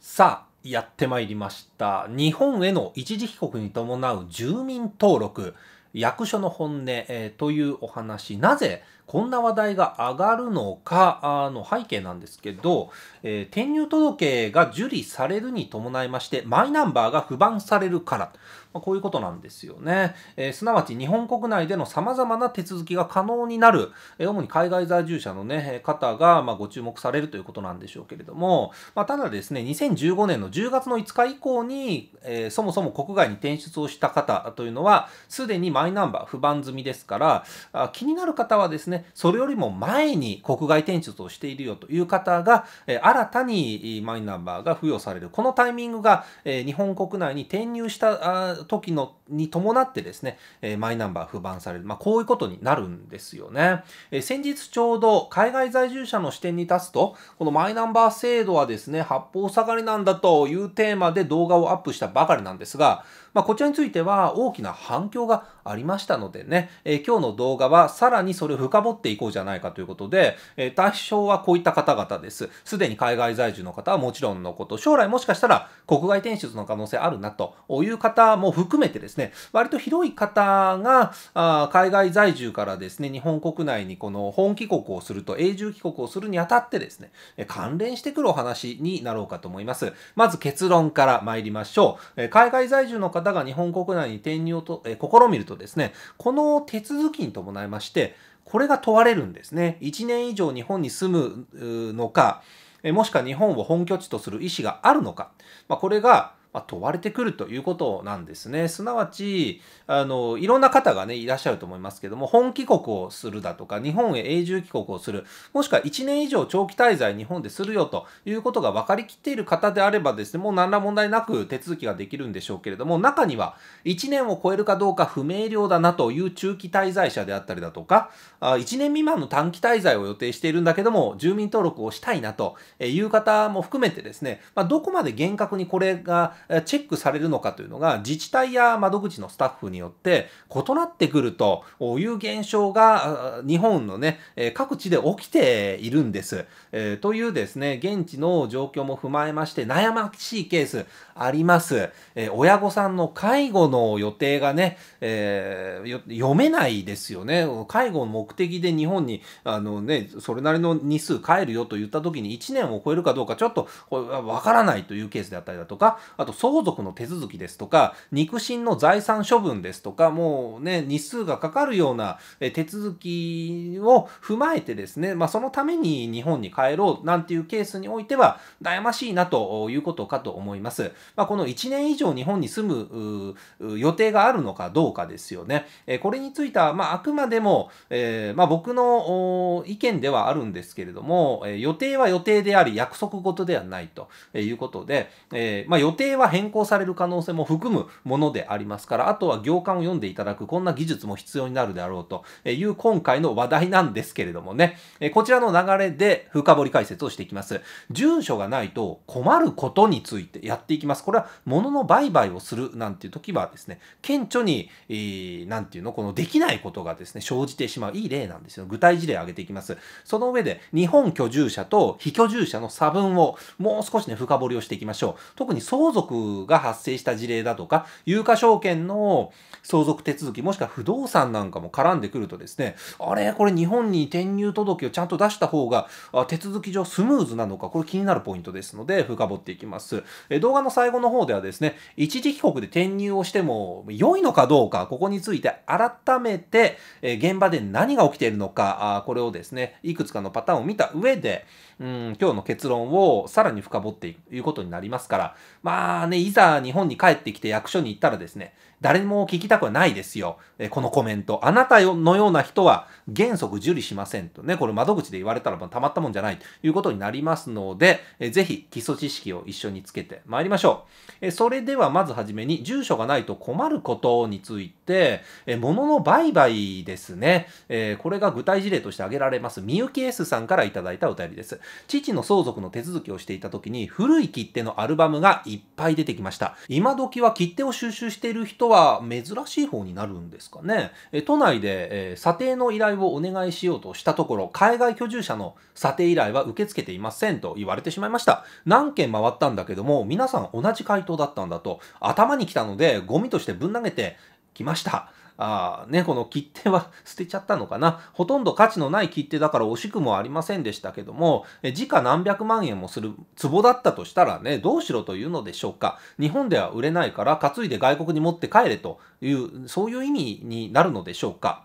さあ、やってまいりました。日本への一時帰国に伴う住民登録、役所の本音、えー、というお話。なぜこんな話題が上がるのかの背景なんですけど、えー、転入届が受理されるに伴いまして、マイナンバーが不番されるから。まあ、こういうことなんですよね。えー、すなわち日本国内でのさまざまな手続きが可能になる、えー、主に海外在住者の、ね、方が、まあ、ご注目されるということなんでしょうけれども、まあ、ただですね、2015年の10月の5日以降に、えー、そもそも国外に転出をした方というのは、すでにマイナンバー不番済みですから、あ気になる方はですね、ね、それよりも前に国外転出をしているよという方が、え新たにマイナンバーが付与される。このタイミングが、え日本国内に転入した時のに伴ってですね、えマイナンバー不満される。まあ、こういうことになるんですよね。え先日ちょうど海外在住者の視点に立つと、このマイナンバー制度はですね、八方下がりなんだというテーマで動画をアップしたばかりなんですが、まあ、こちらについては大きな反響がありましたのでね、えー、今日の動画はさらにそれを深掘っていこうじゃないかということで、えー、対象はこういった方々です。すでに海外在住の方はもちろんのこと、将来もしかしたら国外転出の可能性あるなという方も含めてですね、割と広い方があ海外在住からですね、日本国内にこの本帰国をすると、永住帰国をするにあたってですね、関連してくるお話になろうかと思います。まず結論から参りましょう。海外在住の方だが日本国内に転入をと、え試みるとですね、この手続きに伴いまして、これが問われるんですね。1年以上日本に住むのか、もしくは日本を本拠地とする意思があるのか、まあ、これがまあ、問われてくるということなんですね。すなわち、あの、いろんな方がね、いらっしゃると思いますけども、本帰国をするだとか、日本へ永住帰国をする、もしくは1年以上長期滞在日本でするよということが分かりきっている方であればですね、もう何ら問題なく手続きができるんでしょうけれども、中には1年を超えるかどうか不明瞭だなという中期滞在者であったりだとか、1年未満の短期滞在を予定しているんだけども、住民登録をしたいなという方も含めてですね、まあ、どこまで厳格にこれがチェックされるのかというのが自治体や窓口のスタッフによって異なってくるという現象が日本のね各地で起きているんです。えー、というですね現地の状況も踏まえまして悩ましいケースあります。えー、親御さんの介護の予定がね、えー、読めないですよね。介護の目的で日本にあの、ね、それなりの日数帰るよと言った時に1年を超えるかどうかちょっとわからないというケースであったりだとかあと相続の手続きですとか、肉親の財産処分ですとか、もうね、日数がかかるような手続きを踏まえてですね、まあ、そのために日本に帰ろうなんていうケースにおいては、悩ましいなということかと思います。まあ、この1年以上日本に住む予定があるのかどうかですよね。えこれについては、まあ、あくまでも、えー、まあ、僕の意見ではあるんですけれども、え予定は予定であり、約束事ではないということで、えー、まあ、予定はが変更される可能性も含むものでありますから、あとは行間を読んでいただくこんな技術も必要になるであろうという今回の話題なんですけれどもね、こちらの流れで深掘り解説をしていきます。住所がないと困ることについてやっていきます。これは物の売買をするなんていう時はですね、顕著に、えー、なんていうの、このできないことがですね、生じてしまういい例なんですよ。具体事例を挙げていきます。その上で、日本居住者と非居住者の差分をもう少しね、深掘りをしていきましょう。特に相続が発生した事例だとか、有価証券の相続手続き、もしくは不動産なんかも絡んでくるとですね、あれ、これ日本に転入届をちゃんと出した方が、手続き上スムーズなのか、これ気になるポイントですので、深掘っていきます。え動画の最後の方ではですね、一時帰国で転入をしても良いのかどうか、ここについて改めて、え現場で何が起きているのか、あこれをですね、いくつかのパターンを見た上で、うん、今日の結論をさらに深掘っていくということになりますから、まあ、まあね、いざ日本に帰ってきて役所に行ったらですね、誰も聞きたくはないですよ。えこのコメント。あなたのような人は原則受理しませんとね、これ窓口で言われたらたまったもんじゃないということになりますので、えぜひ基礎知識を一緒につけてまいりましょう。えそれではまずはじめに、住所がないと困ることについて、え物の売買ですね、えこれが具体事例として挙げられます。みゆき S さんからいただいたお便りです。父の相続の手続きをしていた時に、古い切手のアルバムがいっぱいぱい出てきました。今時は切手を収集している人は珍しい方になるんですかね。え都内で、え査定の依頼をお願いしようとしたところ、海外居住者の査定依頼は受け付けていませんと言われてしまいました。何件回ったんだけども、皆さん同じ回答だったんだと、頭に来たのでゴミとしてぶん投げてきました。あね、この切手は 捨てちゃったのかな。ほとんど価値のない切手だから惜しくもありませんでしたけども、え時価何百万円もする壺だったとしたらね、どうしろというのでしょうか。日本では売れないから担いで外国に持って帰れという、そういう意味になるのでしょうか。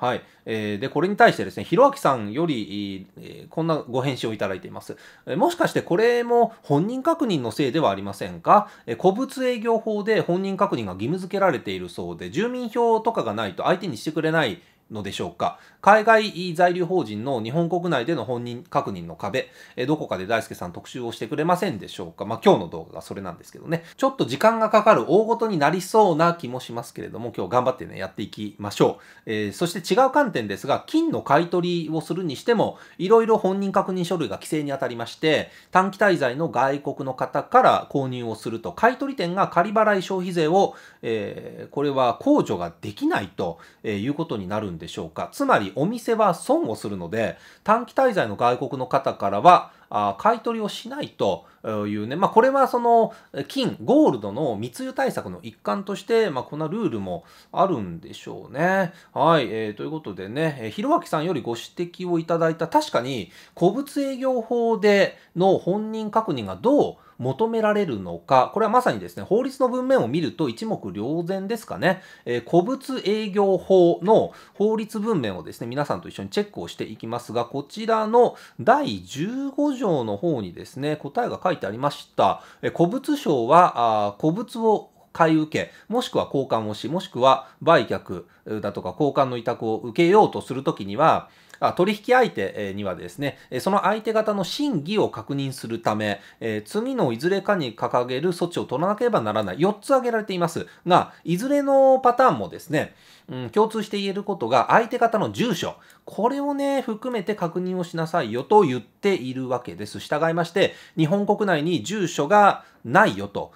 はい。えー、で、これに対してですね、ひろあきさんより、えー、こんなご返信をいただいています、えー、もしかしてこれも本人確認のせいではありませんか、え古物営業法で本人確認が義務付けられているそうで、住民票とかがないと相手にしてくれないのでしょうか海外在留邦人の日本国内での本人確認の壁、えどこかで大輔さん特集をしてくれませんでしょうかまあ今日の動画がそれなんですけどね。ちょっと時間がかかる大ごとになりそうな気もしますけれども、今日頑張ってね、やっていきましょう。えー、そして違う観点ですが、金の買い取りをするにしても、いろいろ本人確認書類が規制にあたりまして、短期滞在の外国の方から購入をすると、買取店が仮払い消費税を、えー、これは控除ができないということになるんですでしょうか。つまりお店は損をするので、短期滞在の外国の方からは、あ買い取りをしないというね、まあ、これはその金、ゴールドの密輸対策の一環として、まあ、こんなルールもあるんでしょうね。はい、えー、ということでね、えー、ひさんよりご指摘をいただいた、確かに古物営業法での本人確認がどう求められるのか、これはまさにですね、法律の文面を見ると一目瞭然ですかね、えー、古物営業法の法律文面をですね、皆さんと一緒にチェックをしていきますが、こちらの第15条の方にですね、答えが書いてありました。えー、古物商は、あ古物を買い受け、もしくは交換をし、もしくは売却だとか交換の委託を受けようとするときには、あ取引相手にはですね、その相手方の真偽を確認するため、え次のいずれかに掲げる措置を取らなければならない4つ挙げられていますが、いずれのパターンもですね、うん、共通して言えることが相手方の住所、これをね、含めて確認をしなさいよと言っているわけです。従いまして、日本国内に住所がないよと、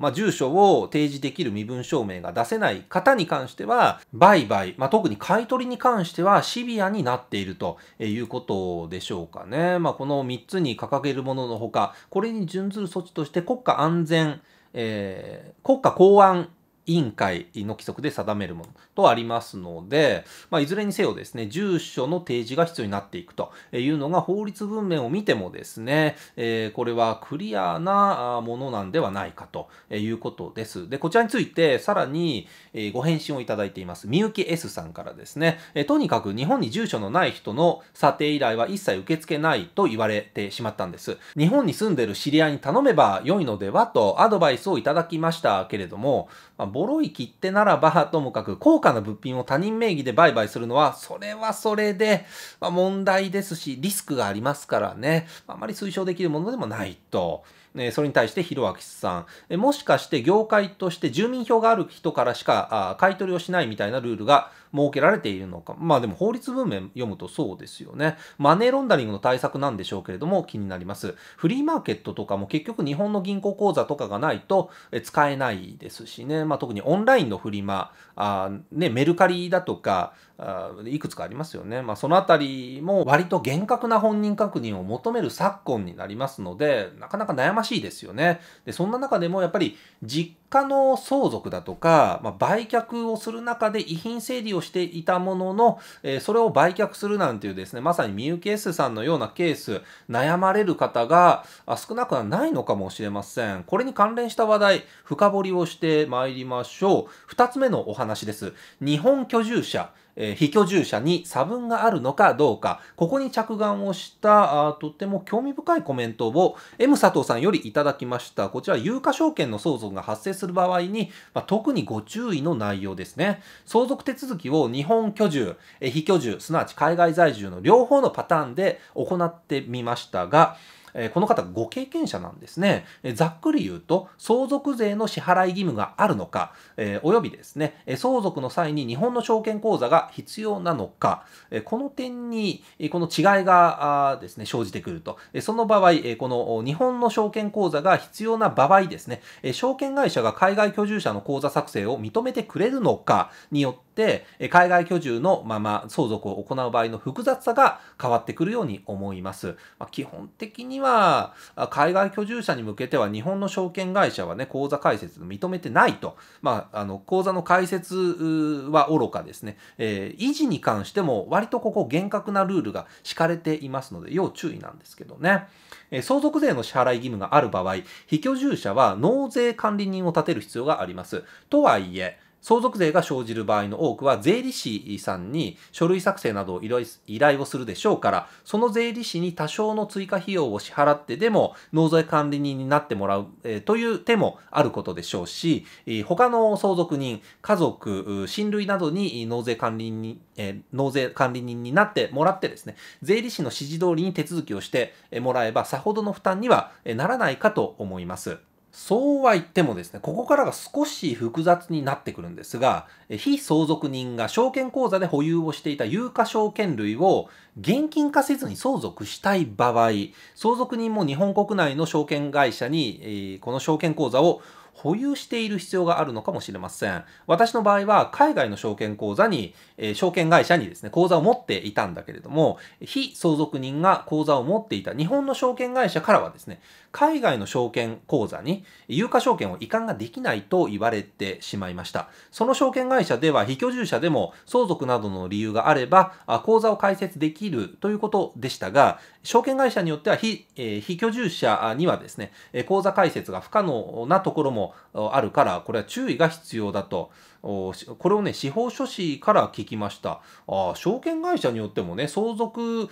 まあ、住所を提示できる身分証明が出せない方に関しては、売買、まあ、特に買い取りに関してはシビアになっているということでしょうかね。まあ、この3つに掲げるもののほか、これに準ずる措置として国家安全、えー、国家公安委員会の規則で定めるものとありますので、まあ、いずれにせよですね、住所の提示が必要になっていくというのが法律文面を見てもですね、えー、これはクリアなものなんではないかということです。で、こちらについてさらにご返信をいただいています。みゆき S さんからですね、とにかく日本に住所のない人の査定依頼は一切受け付けないと言われてしまったんです。日本に住んでる知り合いに頼めば良いのではとアドバイスをいただきましたけれども、ボロい切手ならばともかく高価な物品を他人名義で売買するのはそれはそれで、ま問題ですしリスクがありますからねあまり推奨できるものでもないと。うんえそれに対して広明さん、えもしかして業界として住民票がある人からしかあ買い取りをしないみたいなルールが設けられているのか。まあでも法律文面読むとそうですよね。マネーロンダリングの対策なんでしょうけれども気になります。フリーマーケットとかも結局日本の銀行口座とかがないと使えないですしね。まあ特にオンラインのフリマ、あね、メルカリだとか、いくつかありますよね。まあ、そのあたりも割と厳格な本人確認を求める昨今になりますので、なかなか悩ましいですよね。で、そんな中でもやっぱり実家の相続だとか、まあ、売却をする中で遺品整理をしていたものの、えー、それを売却するなんていうですね、まさにみゆき S さんのようなケース、悩まれる方が少なくはないのかもしれません。これに関連した話題、深掘りをしてまいりましょう。2つ目のお話です。日本居住者。えー、非居住者に差分があるのかどうか、ここに着眼をしたあとっても興味深いコメントを M 佐藤さんよりいただきました。こちら、有価証券の相続が発生する場合に、まあ、特にご注意の内容ですね。相続手続きを日本居住、えー、非居住、すなわち海外在住の両方のパターンで行ってみましたが、えこの方ご経験者なんですね、えざっくり言うと相続税の支払い義務があるのか、えおよびですね、え相続の際に日本の証券口座が必要なのか、えこの点に、えこの違いがですね生じてくると、えその場合、えこの日本の証券口座が必要な場合ですね、え証券会社が海外居住者の口座作成を認めてくれるのかによって、海外居住のまま相続を行う場合の複雑さが変わってくるように思います。まあ、基本的には、海外居住者に向けては日本の証券会社はね、口座開設認めてないと。まあ、あの、口座の開設はおろかですね、えー、維持に関しても割とここ厳格なルールが敷かれていますので、要注意なんですけどね。え相続税の支払い義務がある場合、非居住者は納税管理人を立てる必要があります。とはいえ、相続税が生じる場合の多くは税理士さんに書類作成などを依頼をするでしょうからその税理士に多少の追加費用を支払ってでも納税管理人になってもらう、えという手もあることでしょうし、え他の相続人家族親類などに納税管理人、え納税管理人になってもらってですね税理士の指示通りに手続きをしてもらえばさほどの負担にはならないかと思います。そうは言ってもですね、ここからが少し複雑になってくるんですが、非相続人が証券口座で保有をしていた有価証券類を現金化せずに相続したい場合、相続人も日本国内の証券会社に、この証券口座を保有している必要があるのかもしれません。私の場合は海外の証券口座に、えー、証券会社にですね、口座を持っていたんだけれども、非相続人が口座を持っていた日本の証券会社からはですね、海外の証券口座に有価証券を移管ができないと言われてしまいました。その証券会社では非居住者でも相続などの理由があれば、口座を開設できるということでしたが、証券会社によっては非,、えー、非居住者にはですね、口座開設が不可能なところももあるから、これは注意が必要だと。これをね、司法書士から聞きました。あ証券会社によってもね、相続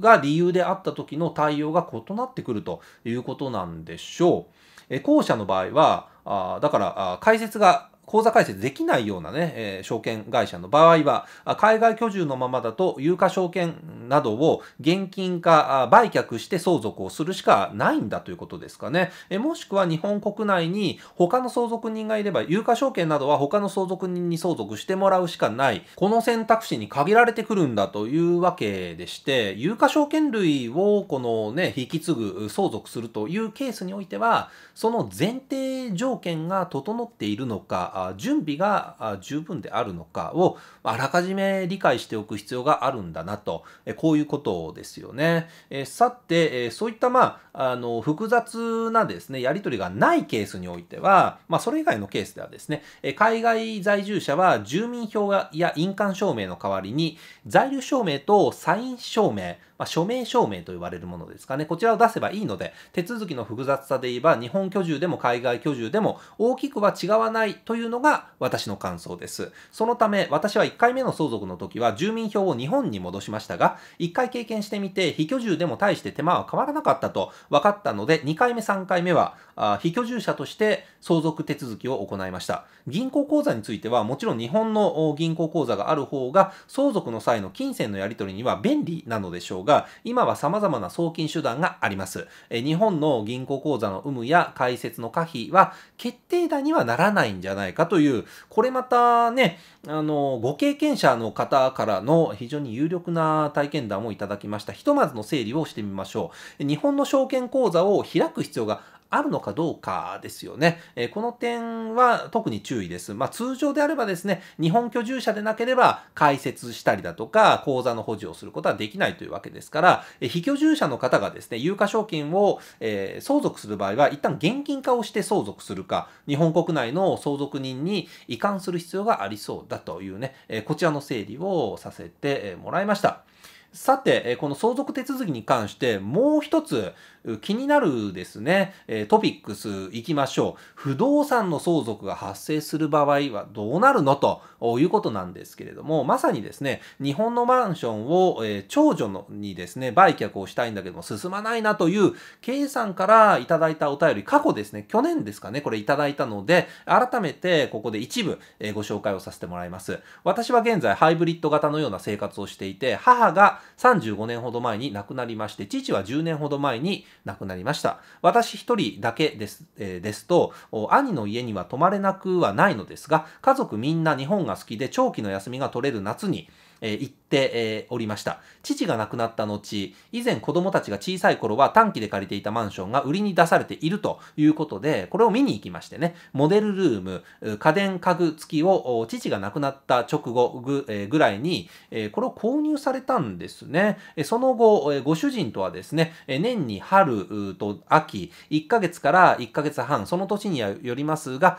が理由であった時の対応が異なってくるということなんでしょう。え、後者の場合は、あだから、解説が口座開設できないようなね、えー、証券会社の場合は、海外居住のままだと有価証券などを現金化、売却して相続をするしかないんだということですかね。えー、もしくは日本国内に他の相続人がいれば、有価証券などは他の相続人に相続してもらうしかない。この選択肢に限られてくるんだというわけでして、有価証券類をこのね、引き継ぐ、相続するというケースにおいては、その前提条件が整っているのか、準備が十分であるのかをあらかじめ理解しておく必要があるんだなとこういうことですよね。えさてそういったまああの複雑なですねやり取りがないケースにおいては、まあ、それ以外のケースではですね海外在住者は住民票や印鑑証明の代わりに在留証明とサイン証明まあ、署名証明と言われるものですかね。こちらを出せばいいので、手続きの複雑さで言えば、日本居住でも海外居住でも大きくは違わないというのが私の感想です。そのため、私は1回目の相続の時は住民票を日本に戻しましたが、1回経験してみて、非居住でも大して手間は変わらなかったと分かったので、2回目、3回目は、あ非居住者として相続手続きを行いました。銀行口座については、もちろん日本の銀行口座がある方が、相続の際の金銭のやり取りには便利なのでしょうが、が、今は様々な送金手段があります。え日本の銀行口座の有無や開設の可否は決定打にはならないんじゃないかという、これまたね、あの、ご経験者の方からの非常に有力な体験談をいただきました。ひとまずの整理をしてみましょう。日本の証券口座を開く必要があるのかどうかですよね。えこの点は特に注意です。まあ、通常であればですね、日本居住者でなければ開設したりだとか、口座の保持をすることはできないというわけですから、え非居住者の方がですね、有価証券を、え相続する場合は、一旦現金化をして相続するか、日本国内の相続人に移管する必要がありそうだというね、えこちらの整理をさせてもらいました。さて、この相続手続きに関して、もう一つ、気になるですね、えトピックス行きましょう。不動産の相続が発生する場合はどうなるのということなんですけれども、まさにですね、日本のマンションを、え長女のにですね、売却をしたいんだけども進まないなという K さんからいただいたお便り、過去ですね、去年ですかね、これいただいたので、改めてここで一部、えご紹介をさせてもらいます。私は現在ハイブリッド型のような生活をしていて、母が35年ほど前に亡くなりまして、父は10年ほど前に亡くなりました。私一人だけです,、えー、ですと、兄の家には泊まれなくはないのですが、家族みんな日本が好きで長期の休みが取れる夏に、えー、行ってっておりました。父が亡くなった後、以前子供たちが小さい頃は短期で借りていたマンションが売りに出されているということで、これを見に行きましてね、モデルルーム、家電家具付きを父が亡くなった直後ぐらいに、これを購入されたんですね。その後、ご主人とはですね、年に春と秋、1ヶ月から1ヶ月半、その年によりますが、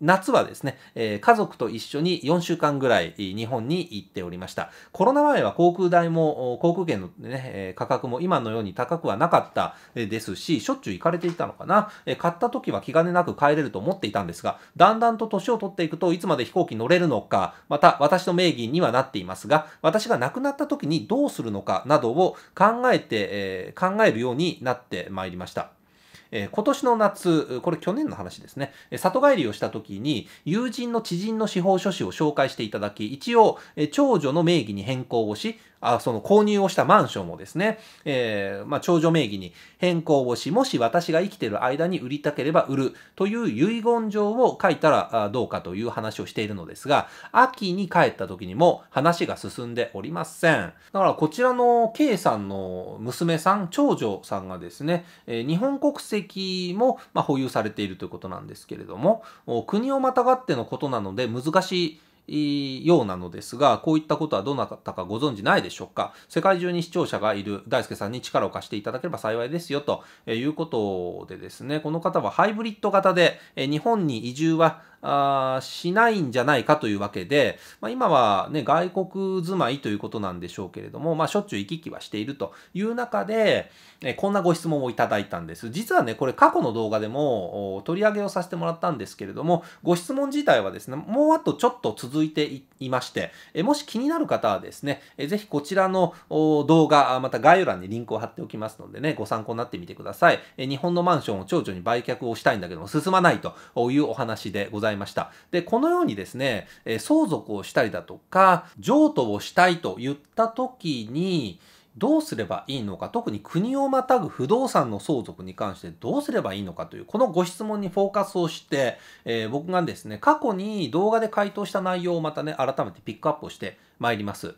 夏はですね、家族と一緒に4週間ぐらい日本に行っておりました。コロナ前は航空代も、航空券のね、価格も今のように高くはなかったですし、しょっちゅう行かれていたのかな。買った時は気兼ねなく帰れると思っていたんですが、だんだんと年を取っていくといつまで飛行機乗れるのか、また私の名義にはなっていますが、私が亡くなった時にどうするのかなどを考えて、え考えるようになってまいりました。えー、今年の夏、これ去年の話ですね、里帰りをした時に、友人の知人の司法書士を紹介していただき、一応、え長女の名義に変更をし、あその購入をしたマンションをですね、えー、まあ、長女名義に変更をし、もし私が生きている間に売りたければ売るという遺言状を書いたらどうかという話をしているのですが、秋に帰った時にも話が進んでおりません。だからこちらの K さんの娘さん、長女さんがですね、えー、日本国籍も、ま保有されているということなんですけれども、国をまたがってのことなので難しいようなのですが、こういったことはどなたかご存知ないでしょうか世界中に視聴者がいる大輔さんに力を貸していただければ幸いですよ、ということでですね、この方はハイブリッド型で、日本に移住はあしないんじゃないかというわけで、まあ、今は、ね、外国住まいということなんでしょうけれども、まあ、しょっちゅう行き来はしているという中で、えこんなご質問をいただいたんです。実はね、これ過去の動画でも取り上げをさせてもらったんですけれども、ご質問自体はですね、もうあとちょっと続いていまして、えもし気になる方はですね、えぜひこちらの動画、また概要欄にリンクを貼っておきますのでね、ご参考になってみてください。え日本のマンションを長女に売却をしたいんだけども、進まないというお話でございます。いました。で、このようにですね、相続をしたりだとか、譲渡をしたいと言った時に、どうすればいいのか、特に国をまたぐ不動産の相続に関してどうすればいいのかという、このご質問にフォーカスをして、えー、僕がですね、過去に動画で回答した内容をまたね、改めてピックアップをして、参ります。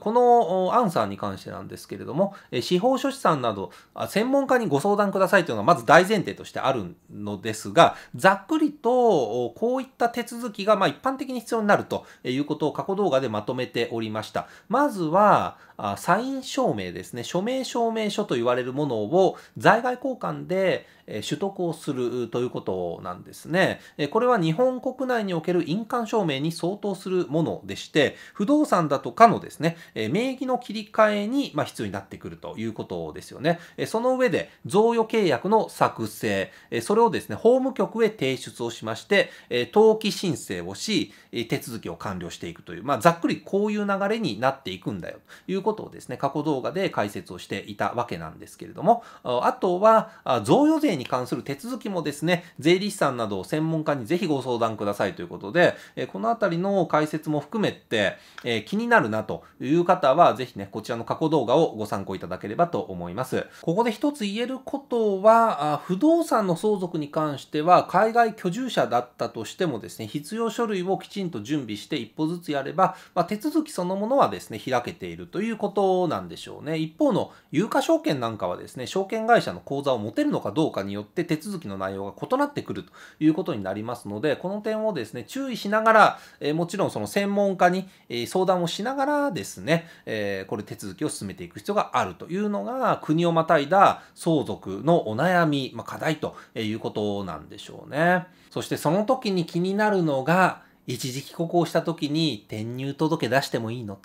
このアンサーに関してなんですけれども、司法書士さんなど、専門家にご相談くださいというのがまず大前提としてあるのですが、ざっくりとこういった手続きがま一般的に必要になるということを過去動画でまとめておりました。まずは、あサイン証明ですね、署名証明書と言われるものを在外交換で取得をするということなんですね。これは日本国内における印鑑証明に相当するものでして、不動産だとかのですね、名義の切り替えに必要になってくるということですよね。その上で、贈与契約の作成、それをですね、法務局へ提出をしまして、登記申請をし、手続きを完了していくという、まあ、ざっくりこういう流れになっていくんだよということをですね、過去動画で解説をしていたわけなんですけれども、あとは、贈与税に関する手続きもですね、税理士さんなど専門家にぜひご相談くださいということで、このあたりの解説も含めて、え気になるなという方は、ぜひね、こちらの過去動画をご参考いただければと思います。ここで一つ言えることは、不動産の相続に関しては、海外居住者だったとしてもですね、必要書類をきちんと準備して一歩ずつやれば、まあ、手続きそのものはですね、開けているといういうことなんでしょうね。一方の有価証券なんかはですね、証券会社の口座を持てるのかどうかによって手続きの内容が異なってくるということになりますので、この点をですね、注意しながら、えもちろんその専門家に、え相談をしながらですね、えこれ手続きを進めていく必要があるというのが、国をまたいだ相続のお悩み、まあ、課題ということなんでしょうね。そしてその時に気になるのが、一時帰国をした時に転入届出してもいいの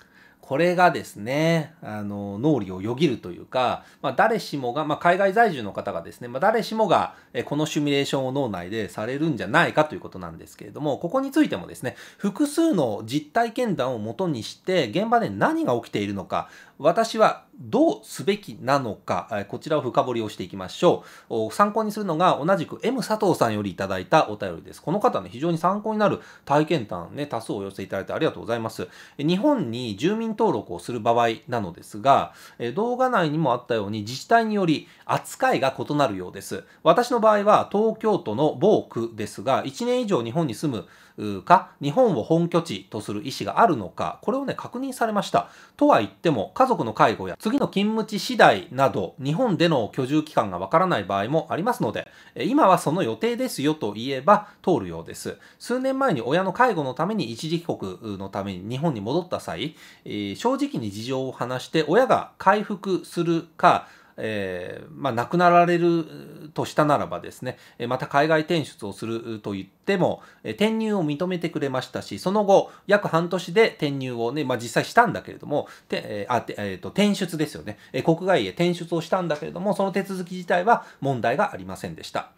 これがですね、あの、脳裏をよぎるというか、まあ、誰しもが、まあ、海外在住の方がですね、まあ、誰しもが、えこのシミュレーションを脳内でされるんじゃないかということなんですけれども、ここについてもですね、複数の実体験談をもとにして、現場で何が起きているのか、私はどうすべきなのか、こちらを深掘りをしていきましょう。参考にするのが、同じく M 佐藤さんよりいただいたお便りです。この方ね、非常に参考になる体験談ね、多数お寄せいただいてありがとうございます。日本に住民登録をする場合なのですが、え動画内にもあったように自治体により扱いが異なるようです。私の場合は東京都の某区ですが、1年以上日本に住むか日本を本拠地とする意思があるのかこれをね確認されましたとは言っても家族の介護や次の勤務地次第など日本での居住期間がわからない場合もありますので今はその予定ですよと言えば通るようです数年前に親の介護のために一時帰国のために日本に戻った際、え正直に事情を話して親が回復するかえー、まあ、亡くなられるとしたならばですね、また海外転出をすると言っても、転入を認めてくれましたし、その後、約半年で転入をね、まあ、実際したんだけれども、てあてえーと、転出ですよね、国外へ転出をしたんだけれども、その手続き自体は問題がありませんでした。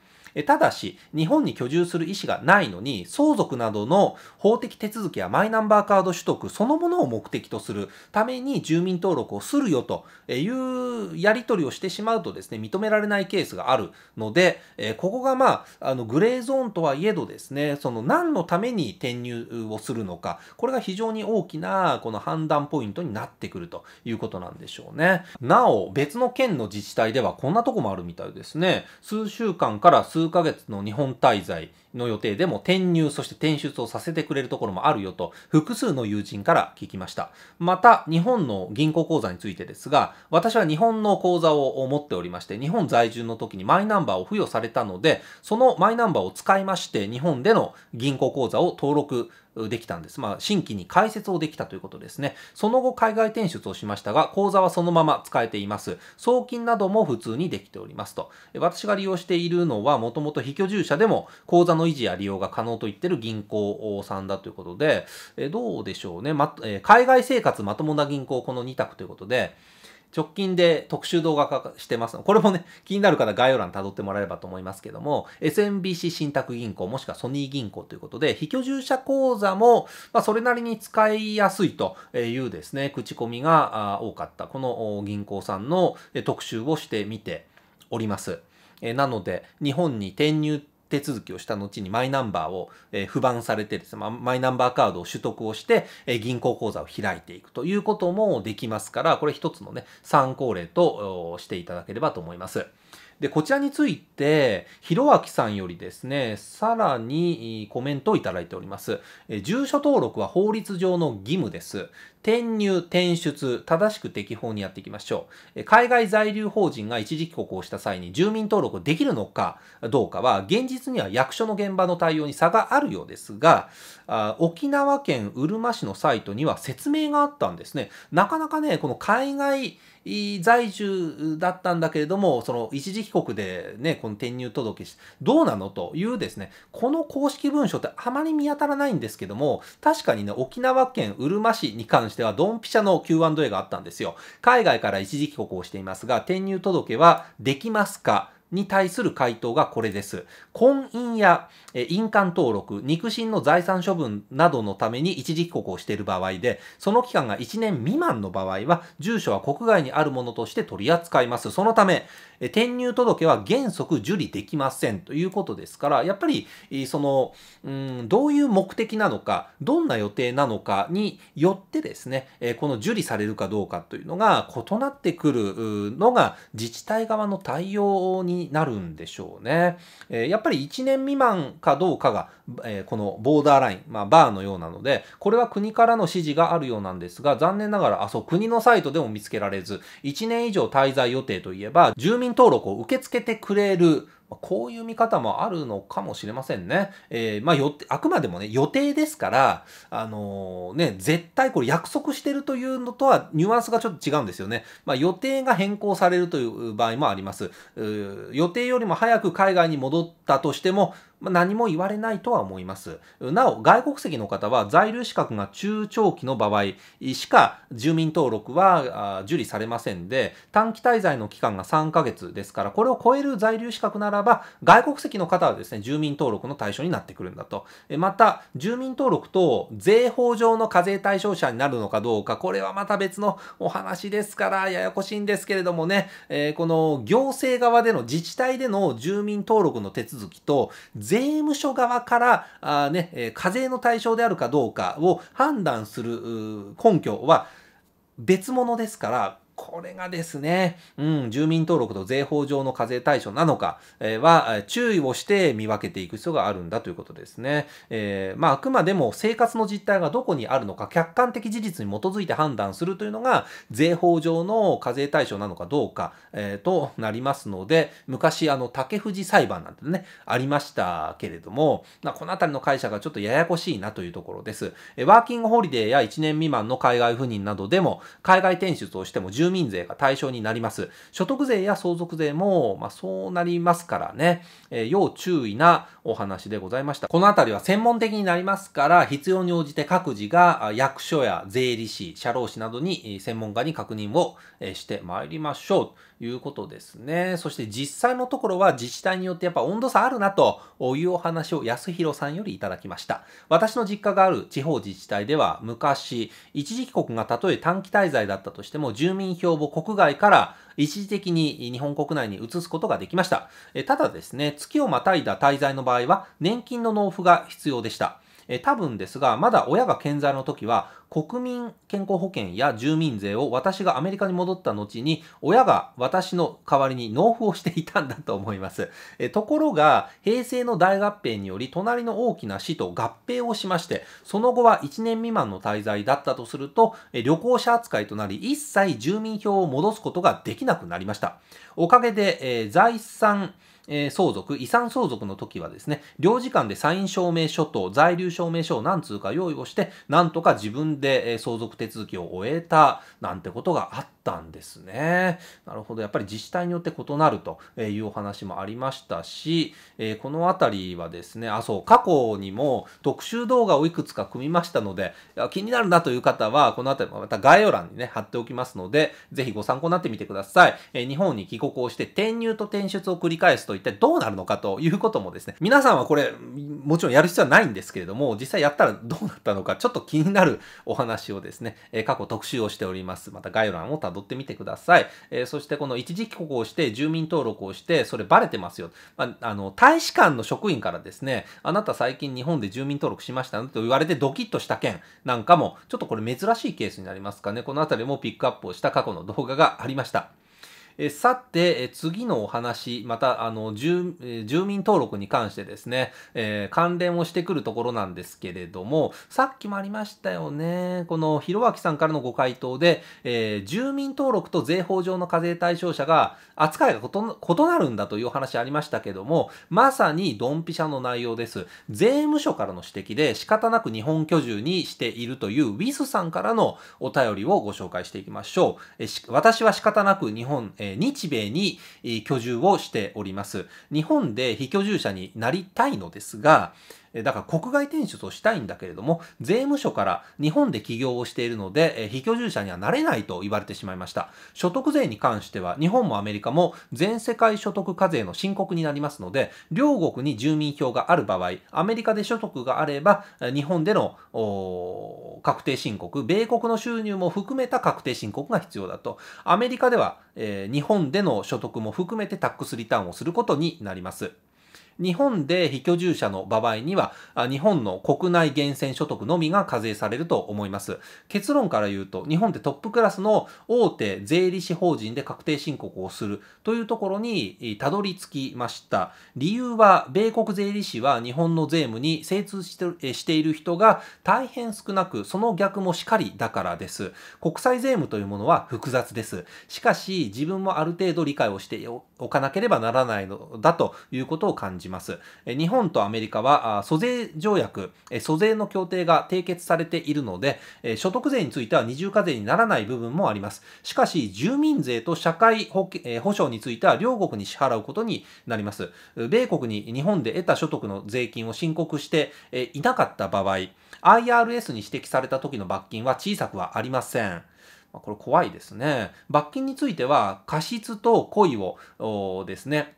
ただし、日本に居住する意思がないのに、相続などの法的手続きやマイナンバーカード取得そのものを目的とするために住民登録をするよというやり取りをしてしまうとですね、認められないケースがあるので、ここがまあ、あのグレーゾーンとはいえどですね、その何のために転入をするのか、これが非常に大きなこの判断ポイントになってくるということなんでしょうね。なお、別の県の自治体ではこんなとこもあるみたいですね。数週間から数数ヶ月の日本滞在の予定でも転入そして転出をさせてくれるところもあるよと複数の友人から聞きました。また日本の銀行口座についてですが私は日本の口座を持っておりまして日本在住の時にマイナンバーを付与されたのでそのマイナンバーを使いまして日本での銀行口座を登録できたんです。まあ、新規に開設をできたということですね。その後、海外転出をしましたが、口座はそのまま使えています。送金なども普通にできておりますと。私が利用しているのは、もともと非居住者でも口座の維持や利用が可能と言ってる銀行さんだということで、どうでしょうね。ま、海外生活まともな銀行、この2択ということで、直近で特集動画化してますのこれもね、気になる方概要欄辿ってもらえればと思いますけども、SMBC 信託銀行もしくはソニー銀行ということで、非居住者口座も、まあ、それなりに使いやすいというですね、口コミが多かった、この銀行さんの特集をしてみております。なので、日本に転入手続きをした後にマイナンバーを、え不番されてですね、マイナンバーカードを取得をして、え銀行口座を開いていくということもできますから、これ一つのね、参考例としていただければと思います。で、こちらについて、ひろあきさんよりですね、さらにコメントをいただいております。え住所登録は法律上の義務です。転入、転出、正しく適法にやっていきましょう。海外在留邦人が一時帰国をした際に住民登録できるのかどうかは、現実には役所の現場の対応に差があるようですが、あ沖縄県うるま市のサイトには説明があったんですね。なかなかね、この海外在住だったんだけれども、その一時帰国でね、この転入届し、どうなのというですね、この公式文書ってあまり見当たらないんですけども、確かにね、沖縄県うるま市に関してしては、ドンピシャの Q&A があったんですよ。海外から一時帰国をしていますが、転入届はできますかに対する回答がこれです。婚姻や印鑑登録、肉親の財産処分などのために一時帰国をしている場合で、その期間が1年未満の場合は、住所は国外にあるものとして取り扱います。そのため、転入届は原則受理できませんということですから、やっぱり、その、うん、どういう目的なのか、どんな予定なのかによってですね、この受理されるかどうかというのが異なってくるのが自治体側の対応になるんでしょうね。やっぱり1年未満かどうかがえー、このボーダーライン、まあ、バーのようなので、これは国からの指示があるようなんですが、残念ながら、あ、そう、国のサイトでも見つけられず、1年以上滞在予定といえば、住民登録を受け付けてくれる、こういう見方もあるのかもしれませんね。えー、まあ、よ、あくまでもね、予定ですから、あのー、ね、絶対これ約束してるというのとはニュアンスがちょっと違うんですよね。まあ、予定が変更されるという場合もあります。予定よりも早く海外に戻ったとしても、まあ、何も言われないとは思います。なお、外国籍の方は在留資格が中長期の場合しか住民登録は受理されませんで、短期滞在の期間が3ヶ月ですから、これを超える在留資格ならば、外国籍の方はですね、住民登録の対象になってくるんだと。また、住民登録と税法上の課税対象者になるのかどうか、これはまた別のお話ですから、ややこしいんですけれどもね、えー、この行政側での自治体での住民登録の手続きと税税務署側からあ、ね、課税の対象であるかどうかを判断する根拠は別物ですから、これがですね、うん、住民登録と税法上の課税対象なのかは注意をして見分けていく必要があるんだということですね。えー、まあ、あくまでも生活の実態がどこにあるのか、客観的事実に基づいて判断するというのが税法上の課税対象なのかどうか、えー、となりますので、昔、あの、竹藤裁判なんてね、ありましたけれども、まあ、この辺りの会社がちょっとややこしいなというところです。ワーキングホリデーや1年未満の海外赴任などでも、海外転出をしても住民民税が対象になります。所得税や相続税も、まあ、そうなりますからね、えー、要注意なお話でございました。このあたりは専門的になりますから、必要に応じて各自が役所や税理士、社労士などに専門家に確認をしてまいりましょうということですね。そして実際のところは自治体によってやっぱ温度差あるなというお話を安弘さんよりいただきました。私の実家がある地方自治体では昔、一時帰国がたとえ短期滞在だったとしても住民票標を国外から一時的に日本国内に移すことができました。ただですね、月をまたいだ滞在の場合は、年金の納付が必要でした。え多分ですが、まだ親が健在の時は、国民健康保険や住民税を私がアメリカに戻った後に、親が私の代わりに納付をしていたんだと思います。えところが、平成の大合併により、隣の大きな市と合併をしまして、その後は1年未満の滞在だったとすると、え旅行者扱いとなり、一切住民票を戻すことができなくなりました。おかげで、え財産、相続、遺産相続の時はですね、領事館でサイン証明書と在留証明書を何通か用意をして、なんとか自分で相続手続きを終えた、なんてことがあった。ったんですね。なるほど。やっぱり自治体によって異なるというお話もありましたし、えこのあたりはですね、あ、そう、過去にも特集動画をいくつか組みましたので、気になるなという方は、このあたりまた概要欄にね、貼っておきますので、ぜひご参考になってみてください。え日本に帰国をして転入と転出を繰り返すと一体どうなるのかということもですね、皆さんはこれ、もちろんやる必要はないんですけれども、実際やったらどうなったのか、ちょっと気になるお話をですね、過去特集をしております。また概要欄を辿ってみてください。えー、そしてこの一時帰国をして住民登録をして、それバレてますよ。まあ、あの、大使館の職員からですね、あなた最近日本で住民登録しましたと言われてドキッとした件なんかも、ちょっとこれ珍しいケースになりますかね。このあたりもピックアップをした過去の動画がありました。えさて、え次のお話、また、あの、住、え住民登録に関してですね、えー、関連をしてくるところなんですけれども、さっきもありましたよね、この、弘明さんからのご回答で、えー、住民登録と税法上の課税対象者が、扱いが異なるんだというお話ありましたけども、まさにドンピシャの内容です。税務署からの指摘で、仕方なく日本居住にしているというウィスさんからのお便りをご紹介していきましょう。え私は仕方なく日本、え日米に居住をしております。日本で非居住者になりたいのですが、だから国外転出をしたいんだけれども、税務署から日本で起業をしているので、非居住者にはなれないと言われてしまいました。所得税に関しては、日本もアメリカも全世界所得課税の申告になりますので、両国に住民票がある場合、アメリカで所得があれば、日本での確定申告、米国の収入も含めた確定申告が必要だと。アメリカでは、えー、日本での所得も含めてタックスリターンをすることになります。日本で非居住者の場合には、日本の国内源泉所得のみが課税されると思います。結論から言うと、日本ってトップクラスの大手税理士法人で確定申告をするというところにたどり着きました。理由は、米国税理士は日本の税務に精通してしている人が大変少なく、その逆もしかりだからです。国際税務というものは複雑です。しかし、自分もある程度理解をしておかなければならないのだということを感じじます。日本とアメリカは租税条約、租税の協定が締結されているので、所得税については二重課税にならない部分もあります。しかし、住民税と社会保保障については両国に支払うことになります。米国に日本で得た所得の税金を申告していなかった場合、IRS に指摘された時の罰金は小さくはありません。これ怖いですね。罰金については過失と故意をですね、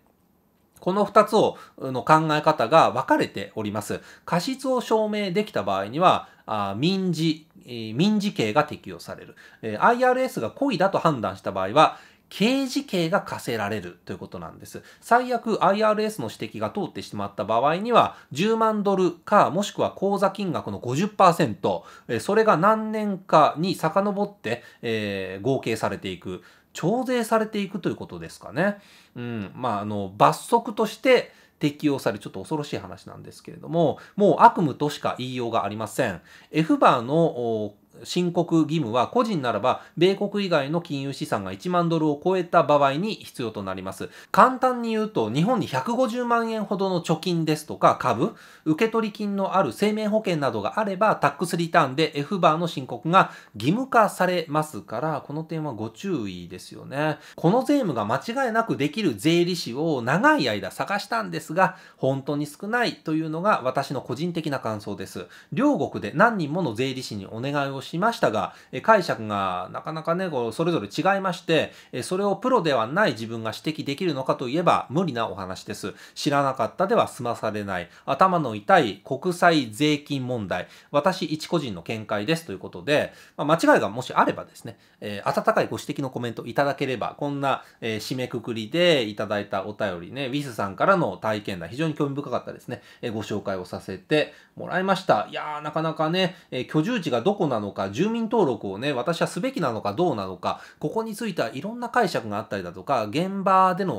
この2つをの考え方が分かれております。過失を証明できた場合には、あ民事、えー、民事刑が適用される、えー。IRS が故意だと判断した場合は、刑事刑が課せられるということなんです。最悪 IRS の指摘が通ってしまった場合には、10万ドルか、もしくは口座金額の50%、それが何年かに遡って、えー、合計されていく。徴税されていくということですかね。うん、まあ、あの、罰則として適用され、ちょっと恐ろしい話なんですけれども、もう悪夢としか言いようがありません。F バーの申告義務は個人ならば米国以外の金融資産が1万ドルを超えた場合に必要となります。簡単に言うと日本に150万円ほどの貯金ですとか株、受取金のある生命保険などがあればタックスリターンで F バーの申告が義務化されますからこの点はご注意ですよね。この税務が間違いなくできる税理士を長い間探したんですが本当に少ないというのが私の個人的な感想です。両国で何人もの税理士にお願いをしましたが、解釈がなかなかね、こうそれぞれ違いまして、それをプロではない自分が指摘できるのかといえば無理なお話です。知らなかったでは済まされない。頭の痛い国際税金問題。私一個人の見解ですということで、まあ、間違いがもしあればですね、えー、温かいご指摘のコメントいただければ、こんな、えー、締めくくりでいただいたお便りね、ウィスさんからの体験談、非常に興味深かったですね、えー、ご紹介をさせてもらいました。いやー、なかなかね、え居住地がどこなのかか、住民登録をね、私はすべきなのかどうなのか、ここについてはいろんな解釈があったりだとか、現場での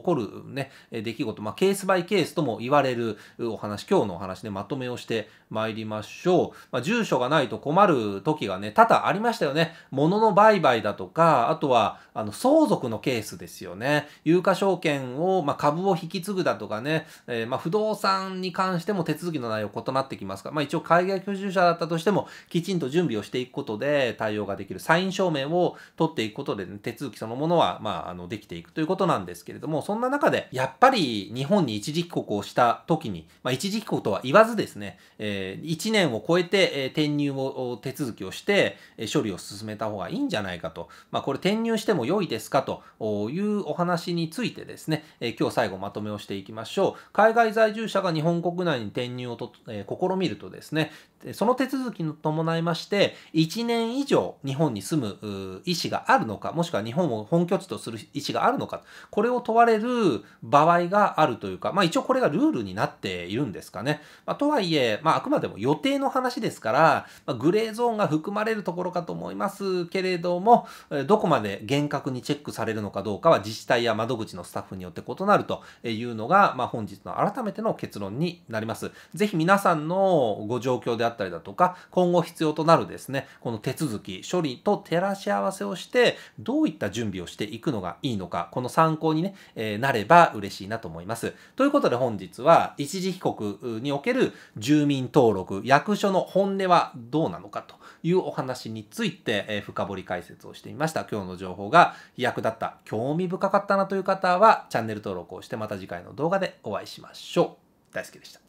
起こるね、出来事、まあ、ケースバイケースとも言われるお話、今日のお話で、ね、まとめをしてまいりましょう。まあ、住所がないと困る時がね、多々ありましたよね。物の売買だとか、あとは、あの、相続のケースですよね。有価証券を、まあ、株を引き継ぐだとかね、えー、まあ、不動産に関しても手続きの内容異なってきますが、まあ、一応海外居住者だったとしても、きちんと準備ををしていくことで対応ができるサイン証明を取っていくことで、ね、手続きそのものは、まあ、あのできていくということなんですけれどもそんな中でやっぱり日本に一時帰国をした時に、まあ、一時帰国とは言わずですね、えー、1年を超えて、えー、転入を手続きをして、えー、処理を進めた方がいいんじゃないかと、まあ、これ転入しても良いですかというお話についてですね、えー、今日最後まとめをしていきましょう海外在住者が日本国内に転入をと、えー、試みるとですねその手続きに伴いまして1年以上日本に住む意思があるのか、もしくは日本を本拠地とする意思があるのか、これを問われる場合があるというか、まあ一応これがルールになっているんですかね。まあ、とはいえ、まああくまでも予定の話ですから、まあ、グレーゾーンが含まれるところかと思いますけれども、どこまで厳格にチェックされるのかどうかは自治体や窓口のスタッフによって異なるというのが、まあ本日の改めての結論になります。ぜひ皆さんのご状況であったりだとか、今後必要となるですですね、この手続き、処理と照らし合わせをして、どういった準備をしていくのがいいのか、この参考にね、えー、なれば嬉しいなと思います。ということで本日は、一時帰国における住民登録、役所の本音はどうなのかというお話について、えー、深掘り解説をしてみました。今日の情報が役立った、興味深かったなという方は、チャンネル登録をしてまた次回の動画でお会いしましょう。大好きでした。